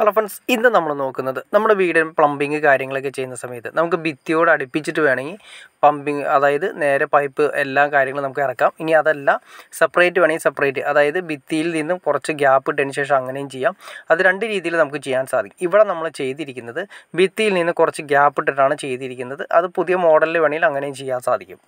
Hello friends ഇന്ന് നമ്മൾ നോക്കുന്നത് നമ്മുടെ വീടിന് പ്ലംബിങ് കാര്യങ്ങളൊക്കെ ചെയ്യുന്ന സമയത്ത് നമുക്ക് ഭിത്തിയോട് അടുപ്പിച്ചിട്ട് വേണമെങ്കിൽ പമ്പിങ് അതായത് നേരെ പൈപ്പ് എല്ലാ കാര്യങ്ങളും നമുക്ക് ഇറക്കാം ഇനി അതല്ല സെപ്പറേറ്റ് വേണമെങ്കിൽ സെപ്പറേറ്റ് അതായത് ഭിത്തിയിൽ നിന്നും കുറച്ച് ഗ്യാപ്പ് ഇട്ടതിന് ശേഷം അങ്ങനെയും ചെയ്യാം അത് രണ്ട് രീതിയിൽ നമുക്ക് ചെയ്യാൻ സാധിക്കും ഇവിടെ നമ്മൾ ചെയ്തിരിക്കുന്നത് ഭിത്തിയിൽ നിന്ന് കുറച്ച് ഗ്യാപ്പ് ഇട്ടിട്ടാണ് ചെയ്തിരിക്കുന്നത് അത് പുതിയ മോഡലിൽ വേണമെങ്കിൽ അങ്ങനെയും ചെയ്യാൻ സാധിക്കും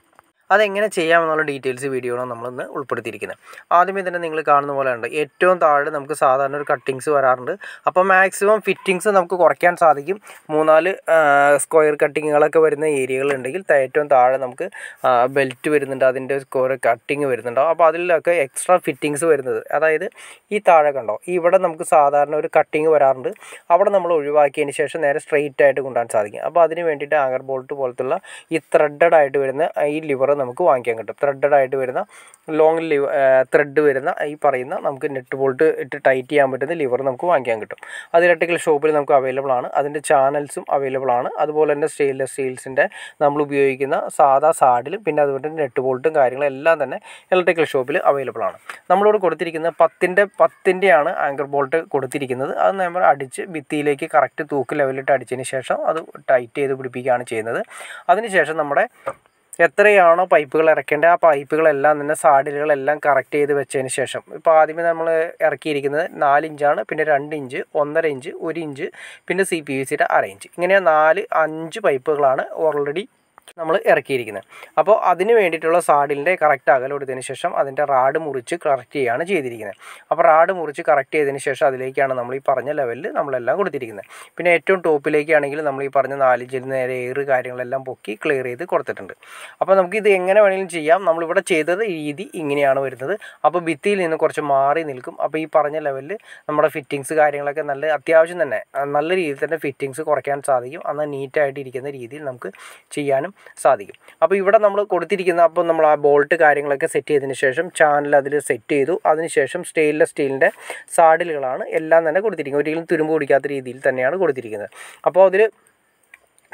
അതെങ്ങനെ ചെയ്യാമെന്നുള്ള ഡീറ്റെയിൽസ് വീഡിയോയിലാണ് നമ്മളിന്ന് ഉൾപ്പെടുത്തിയിരിക്കുന്നത് ആദ്യമേ തന്നെ നിങ്ങൾ കാണുന്ന പോലെ ഉണ്ട് ഏറ്റവും താഴെ നമുക്ക് സാധാരണ ഒരു കട്ടിങ്സ് വരാറുണ്ട് അപ്പോൾ മാക്സിമം ഫിറ്റിങ്സ് നമുക്ക് കുറയ്ക്കാൻ സാധിക്കും മൂന്നാല് സ്ക്വയർ കട്ടിങ്ങുകളൊക്കെ വരുന്ന ഏരിയകളുണ്ടെങ്കിൽ ഏറ്റവും താഴെ നമുക്ക് ബെൽറ്റ് വരുന്നുണ്ട് അതിൻ്റെ സ്ക്വയർ കട്ടിങ് വരുന്നുണ്ടാവും അപ്പോൾ അതിലൊക്കെ എക്സ്ട്രാ ഫിറ്റിങ്സ് വരുന്നത് അതായത് ഈ താഴെ കണ്ടോ ഇവിടെ നമുക്ക് സാധാരണ ഒരു കട്ടിങ് വരാറുണ്ട് അവിടെ നമ്മൾ ഒഴിവാക്കിയതിന് ശേഷം നേരെ സ്ട്രെയിറ്റ് ആയിട്ട് കൊണ്ടുപോകാൻ സാധിക്കും അപ്പോൾ അതിന് വേണ്ടിയിട്ട് ആങ്കർ ബോൾട്ട് പോലത്തുള്ള ഈ ത്രെഡഡ് ആയിട്ട് വരുന്ന ഈ ലിവർ നമുക്ക് വാങ്ങിക്കാൻ കിട്ടും ത്രെഡഡ് ആയിട്ട് വരുന്ന ലോങ് ലിവർ ത്രെഡ് വരുന്ന ഈ പറയുന്ന നമുക്ക് നെറ്റ് ബോൾട്ട് ഇട്ട് ടൈറ്റ് ചെയ്യാൻ പറ്റുന്ന ലിവർ നമുക്ക് വാങ്ങിക്കാൻ കിട്ടും അത് ഇലക്ട്രിക്കൽ ഷോപ്പിൽ നമുക്ക് അവൈലബിൾ ആണ് അതിൻ്റെ ചാനൽസും അവൈലബിൾ ആണ് അതുപോലെ തന്നെ സ്റ്റെയിൻലെസ് സ്റ്റീൽസിൻ്റെ നമ്മൾ ഉപയോഗിക്കുന്ന സാധാ സാഡിലും പിന്നെ അതുപോലെ തന്നെ നെറ്റ് ബോൾട്ടും കാര്യങ്ങളും എല്ലാം തന്നെ ഇലക്ട്രിക്കൽ ഷോപ്പിൽ അവൈലബിൾ ആണ് നമ്മളോട് കൊടുത്തിരിക്കുന്ന പത്തിൻ്റെ പത്തിൻ്റെയാണ് ആങ്കർ ബോൾട്ട് കൊടുത്തിരിക്കുന്നത് അത് നമ്മൾ അടിച്ച് ഭിത്തിയിലേക്ക് കറക്റ്റ് തൂക്ക് ലെവലിട്ട് അടിച്ചതിന് ശേഷം അത് ടൈറ്റ് ചെയ്ത് പിടിപ്പിക്കുകയാണ് ചെയ്യുന്നത് അതിനുശേഷം നമ്മുടെ എത്രയാണോ പൈപ്പുകൾ ഇറക്കേണ്ടത് ആ പൈപ്പുകളെല്ലാം തന്നെ സാഡിലുകളെല്ലാം കറക്റ്റ് ചെയ്ത് വെച്ചതിന് ശേഷം ഇപ്പോൾ ആദ്യമേ നമ്മൾ ഇറക്കിയിരിക്കുന്നത് നാലിഞ്ചാണ് ഇഞ്ചാണ് പിന്നെ രണ്ട് ഇഞ്ച് ഒന്നര ഇഞ്ച് ഒരു ഇഞ്ച് പിന്നെ സി പി വി സിയുടെ അര ഇഞ്ച് ഇങ്ങനെ നാല് അഞ്ച് പൈപ്പുകളാണ് ഓൾറെഡി നമ്മൾ ഇറക്കിയിരിക്കുന്നത് അപ്പോൾ അതിന് വേണ്ടിയിട്ടുള്ള സാഡിലിൻ്റെ കറക്റ്റ് അകലെടുത്തതിന് ശേഷം അതിൻ്റെ റാഡ് മുറിച്ച് കറക്റ്റ് ചെയ്യുകയാണ് ചെയ്തിരിക്കുന്നത് അപ്പോൾ റാഡ് മുറിച്ച് കറക്റ്റ് ചെയ്തതിന് ശേഷം അതിലേക്കാണ് നമ്മൾ ഈ പറഞ്ഞ ലെവലിൽ നമ്മളെല്ലാം കൊടുത്തിരിക്കുന്നത് പിന്നെ ഏറ്റവും ടോപ്പിലേക്കാണെങ്കിൽ നമ്മൾ ഈ പറഞ്ഞ നാല് നാലിഞ്ചിൽ നേരെ ഏറ് കാര്യങ്ങളെല്ലാം പൊക്കി ക്ലിയർ ചെയ്ത് കൊടുത്തിട്ടുണ്ട് അപ്പോൾ നമുക്ക് ഇത് എങ്ങനെ വേണമെങ്കിലും ചെയ്യാം നമ്മളിവിടെ ചെയ്തത് രീതി ഇങ്ങനെയാണ് വരുന്നത് അപ്പോൾ ഭിത്തിയിൽ നിന്ന് കുറച്ച് മാറി നിൽക്കും അപ്പോൾ ഈ പറഞ്ഞ ലെവലിൽ നമ്മുടെ ഫിറ്റിങ്സ് കാര്യങ്ങളൊക്കെ നല്ല അത്യാവശ്യം തന്നെ നല്ല രീതിയിൽ തന്നെ ഫിറ്റിങ്സ് കുറയ്ക്കാൻ സാധിക്കും അന്ന് നീറ്റായിട്ട് ഇരിക്കുന്ന രീതിയിൽ നമുക്ക് ചെയ്യാനും ചെയ്യാനും സാധിക്കും അപ്പോൾ ഇവിടെ നമ്മൾ കൊടുത്തിരിക്കുന്ന അപ്പോൾ നമ്മൾ ആ ബോൾട്ട് കാര്യങ്ങളൊക്കെ സെറ്റ് ചെയ്തതിന് ശേഷം ചാനൽ അതിൽ സെറ്റ് ചെയ്തു അതിനുശേഷം സ്റ്റെയിൻലെസ് സ്റ്റീലിൻ്റെ സാഡിലുകളാണ് എല്ലാം തന്നെ കൊടുത്തിരിക്കുന്നത് ഒരിക്കലും തുരുമ്പ് പിടിക്കാത്ത രീതിയിൽ തന്നെയാണ് കൊടുത്തിരിക്കുന്നത് അപ്പോൾ അതിൽ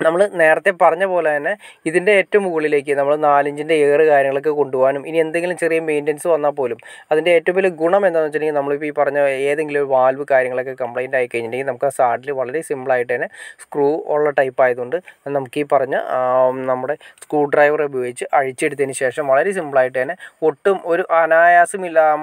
നമ്മൾ നേരത്തെ പറഞ്ഞ പോലെ തന്നെ ഇതിൻ്റെ ഏറ്റവും മുകളിലേക്ക് നമ്മൾ നാലിഞ്ചിൻ്റെ എയർ കാര്യങ്ങളൊക്കെ കൊണ്ടുപോകാനും ഇനി എന്തെങ്കിലും ചെറിയ മെയിൻ്റനൻസ് വന്നാൽ പോലും അതിൻ്റെ ഏറ്റവും വലിയ ഗുണം എന്താണെന്ന് വെച്ചിട്ടുണ്ടെങ്കിൽ നമ്മളിപ്പോൾ ഈ പറഞ്ഞ ഏതെങ്കിലും ഒരു വാൽവ് കാര്യങ്ങളൊക്കെ കംപ്ലൈൻ്റ് ആയി കഴിഞ്ഞിട്ടുണ്ടെങ്കിൽ നമുക്ക് ആ സാഡിൽ വളരെ സിമ്പിളായിട്ട് തന്നെ സ്ക്രൂ ഉള്ള ടൈപ്പ് ആയതുകൊണ്ട് നമുക്ക് ഈ പറഞ്ഞ നമ്മുടെ സ്ക്രൂ ഡ്രൈവർ ഉപയോഗിച്ച് അഴിച്ചെടുത്തതിന് ശേഷം വളരെ സിമ്പിളായിട്ട് തന്നെ ഒട്ടും ഒരു അനായാസമില്ലാമ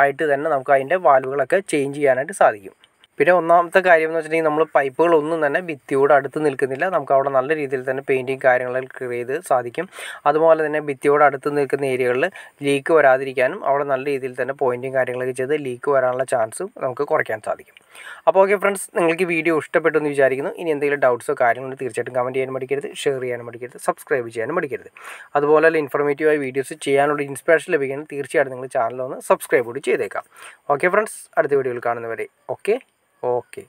ആയിട്ട് തന്നെ നമുക്ക് അതിൻ്റെ വാൽവുകളൊക്കെ ചേഞ്ച് ചെയ്യാനായിട്ട് സാധിക്കും പിന്നെ ഒന്നാമത്തെ കാര്യം എന്ന് വെച്ചിട്ടുണ്ടെങ്കിൽ നമ്മൾ പൈപ്പുകളൊന്നും തന്നെ ഭിത്തിയോട് അടുത്ത് നിൽക്കുന്നില്ല നമുക്ക് അവിടെ നല്ല രീതിയിൽ തന്നെ പെയിൻറ്റിങ് കാര്യങ്ങളൊക്കെ ചെയ്ത് സാധിക്കും അതുപോലെ തന്നെ ഭിത്തിയോട് അടുത്ത് നിൽക്കുന്ന ഏരിയകളിൽ ലീക്ക് വരാതിരിക്കാനും അവിടെ നല്ല രീതിയിൽ തന്നെ പോയിൻറ്റിങ് കാര്യങ്ങളൊക്കെ ചെയ്ത് ലീക്ക് വരാനുള്ള ചാൻസും നമുക്ക് കുറയ്ക്കാൻ സാധിക്കും അപ്പോൾ ഓക്കെ ഫ്രണ്ട്സ് നിങ്ങൾക്ക് വീഡിയോ ഇഷ്ടപ്പെട്ടു എന്ന് വിചാരിക്കുന്നു ഇനി എന്തെങ്കിലും ഡൗട്ട്സോ കാര്യങ്ങളോ തീർച്ചയായിട്ടും കമൻറ്റ് ചെയ്യാൻ മടിക്കരുത് ഷെയർ ചെയ്യാനും മടിക്കരുത് സബ്സ്ക്രൈബ് ചെയ്യാനും മടിക്കരുത് അതുപോലെ ഇൻഫോർമേറ്റീവായ വീഡിയോസ് ചെയ്യാനുള്ള ഇൻസ്പിറേഷൻ ലഭിക്കാൻ തീർച്ചയായിട്ടും നിങ്ങൾ ചാനലൊന്ന് സബ്സ്ക്രൈബ് കൂടി ചെയ്തേക്കാം ഓക്കെ ഫ്രണ്ട്സ് അടുത്ത വീഡിയോയിൽ കാണുന്നവരെ ഓക്കെ Ok.